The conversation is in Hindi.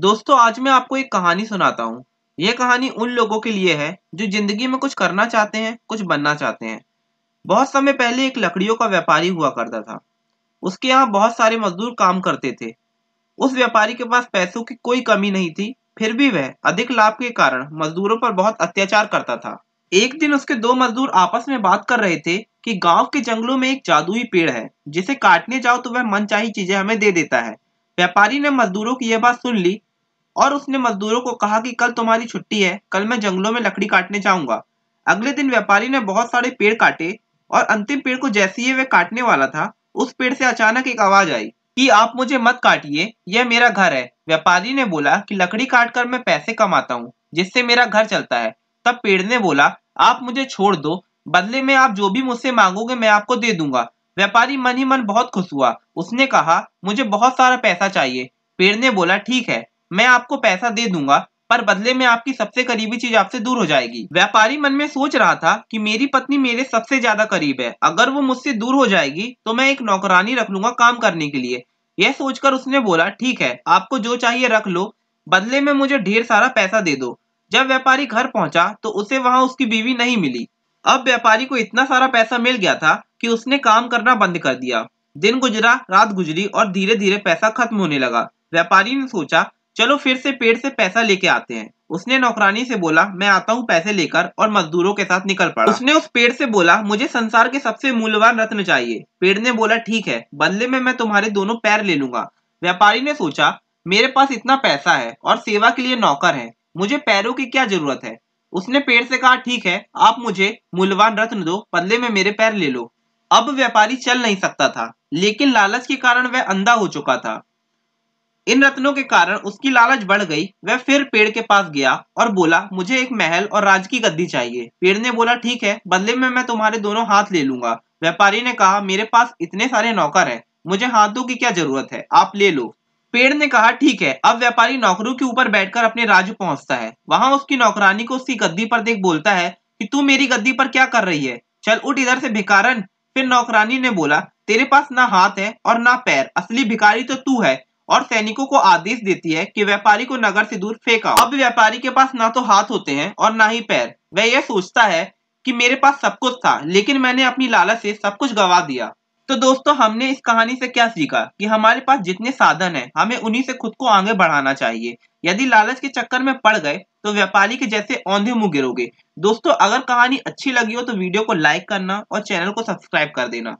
दोस्तों आज मैं आपको एक कहानी सुनाता हूँ ये कहानी उन लोगों के लिए है जो जिंदगी में कुछ करना चाहते हैं कुछ बनना चाहते हैं बहुत समय पहले एक लकड़ियों का व्यापारी हुआ करता था उसके यहाँ बहुत सारे मजदूर काम करते थे उस व्यापारी के पास पैसों की कोई कमी नहीं थी फिर भी वह अधिक लाभ के कारण मजदूरों पर बहुत अत्याचार करता था एक दिन उसके दो मजदूर आपस में बात कर रहे थे कि गांव के जंगलों में एक जादुई पेड़ है जिसे काटने जाओ तो वह मनचाही चीजें हमें दे देता है व्यापारी ने मजदूरों की यह बात सुन ली और उसने मजदूरों को कहा कि कल तुम्हारी छुट्टी है कल मैं जंगलों में लकड़ी काटने जाऊंगा अगले दिन व्यापारी ने बहुत सारे पेड़ काटे और अंतिम पेड़ को जैसे ही वह काटने वाला था उस पेड़ से अचानक एक आवाज आई कि आप मुझे मत काटिए यह मेरा घर है व्यापारी ने बोला कि लकड़ी काट कर मैं पैसे कमाता हूँ जिससे मेरा घर चलता है तब पेड़ ने बोला आप मुझे छोड़ दो बदले में आप जो भी मुझसे मांगोगे मैं आपको दे दूंगा व्यापारी मन ही मन बहुत खुश हुआ उसने कहा मुझे बहुत सारा पैसा चाहिए पेड़ ने बोला ठीक है मैं आपको पैसा दे दूंगा पर बदले में आपकी सबसे करीबी चीज आपसे दूर हो जाएगी व्यापारी मन में सोच रहा था कि मेरी पत्नी मेरे सबसे ज्यादा करीब है अगर वो मुझसे दूर हो जाएगी तो मैं एक नौकरानी रख लूंगा काम करने के लिए यह सोचकर उसने बोला ठीक है आपको जो चाहिए रख लो बदले में मुझे ढेर सारा पैसा दे दो जब व्यापारी घर पहुंचा तो उसे वहां उसकी बीवी नहीं मिली अब व्यापारी को इतना सारा पैसा मिल गया था कि उसने काम करना बंद कर दिया दिन गुजरा रात गुजरी और धीरे धीरे पैसा खत्म होने लगा व्यापारी ने सोचा चलो फिर से पेड़ से पैसा लेके आते हैं उसने नौकरानी से बोला मैं आता हूँ पैसे लेकर और मजदूरों के साथ निकल पड़ा उसने उस पेड़ से बोला मुझे संसार के सबसे मूल्यवान रत्न चाहिए पेड़ ने बोला ठीक है बदले में मैं तुम्हारे दोनों पैर ले लूंगा व्यापारी ने सोचा मेरे पास इतना पैसा है और सेवा के लिए नौकर है मुझे पैरों की क्या जरूरत है उसने पेड़ से कहा ठीक है आप मुझे मूल्यवान रत्न दो बदले में मेरे पैर ले लो अब व्यापारी चल नहीं सकता था लेकिन लालच के कारण वह अंधा हो चुका था इन रत्नों के कारण उसकी लालच बढ़ गई वह फिर पेड़ के पास गया और बोला मुझे एक महल और राज की गद्दी चाहिए पेड़ ने बोला ठीक है बदले में मैं तुम्हारे दोनों हाथ ले लूंगा व्यापारी ने कहा मेरे पास इतने सारे नौकर हैं मुझे हाथों की क्या जरूरत है आप ले लो पेड़ ने कहा ठीक है अब व्यापारी नौकरों के ऊपर बैठकर अपने राज्य पहुंचता है वहां उसकी नौकरानी को उसकी गद्दी पर देख बोलता है कि तू मेरी गद्दी पर क्या कर रही है चल उठ इधर से भिकारन फिर नौकरानी ने बोला तेरे पास ना हाथ है और ना पैर असली भिखारी तो तू है और सैनिकों को आदेश देती है कि व्यापारी को नगर से दूर फेंका अब व्यापारी के पास ना तो हाथ होते हैं और ना ही पैर वह यह सोचता है कि मेरे पास सब कुछ था लेकिन मैंने अपनी लालच से सब कुछ गवा दिया तो दोस्तों हमने इस कहानी से क्या सीखा कि हमारे पास जितने साधन हैं हमें उन्हीं से खुद को आगे बढ़ाना चाहिए यदि लालच के चक्कर में पड़ गए तो व्यापारी के जैसे औंधे मुंह गिरोगे दोस्तों अगर कहानी अच्छी लगी हो तो वीडियो को लाइक करना और चैनल को सब्सक्राइब कर देना